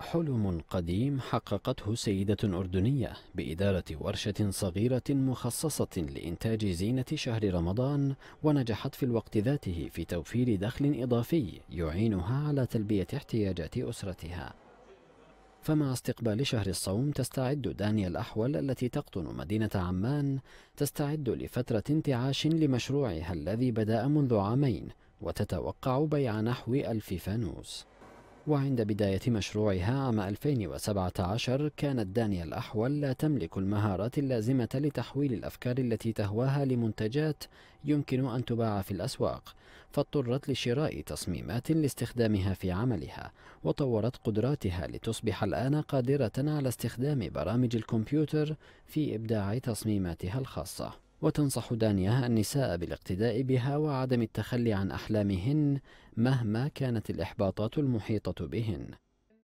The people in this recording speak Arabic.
حلم قديم حققته سيدة أردنية بإدارة ورشة صغيرة مخصصة لإنتاج زينة شهر رمضان ونجحت في الوقت ذاته في توفير دخل إضافي يعينها على تلبية احتياجات أسرتها فمع استقبال شهر الصوم تستعد دانيا الأحول التي تقطن مدينة عمان تستعد لفترة انتعاش لمشروعها الذي بدأ منذ عامين وتتوقع بيع نحو ألف فانوس وعند بداية مشروعها عام 2017 كانت دانيا الأحول لا تملك المهارات اللازمة لتحويل الأفكار التي تهواها لمنتجات يمكن أن تباع في الأسواق فاضطرت لشراء تصميمات لاستخدامها في عملها وطورت قدراتها لتصبح الآن قادرة على استخدام برامج الكمبيوتر في إبداع تصميماتها الخاصة وتنصح دانيا النساء بالاقتداء بها وعدم التخلي عن أحلامهن مهما كانت الإحباطات المحيطة بهن